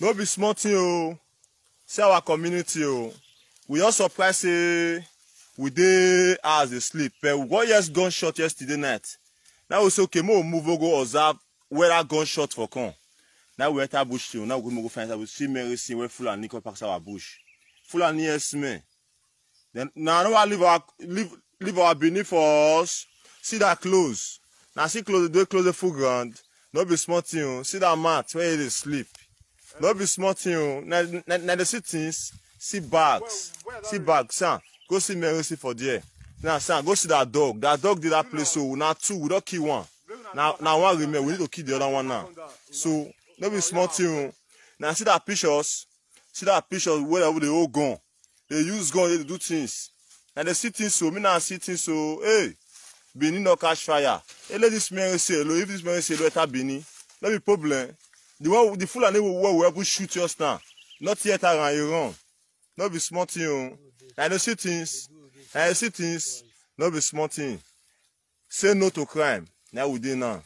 no be small thing o oh. see our community o oh. we all surprised say we dey as they sleep but we got hear gunshot yesterday night now we say okay make move we go observe that gunshot for come now we enter bush till now we go go find out we see mary sin wey fulani come pass our bush fulani hear me. then na no wan leave our leave leave our benin for us see that close. Now see clothes dey close the full ground no be small thing o oh. see that mat where they sleep no be small thing o na na na dey see things see bags see bags sam go see see for there now sam go see that dog that dog dey that place so na two we don kill one na na one remain we need to kill the other one now so no be small thing o na see that pictures see that pictures wey dem dey hold gun dey use gun dey do things na dey see things so me na see things so hey benin no catch fire ele this mercy elo if this mercy elo enter benin no be problem. The one the Fulani will war will help shoot us now. Not yet around Iran. Not be small thing. Oh. I know see things. I see things. Not be small thing. Say no to crime. Now we do now.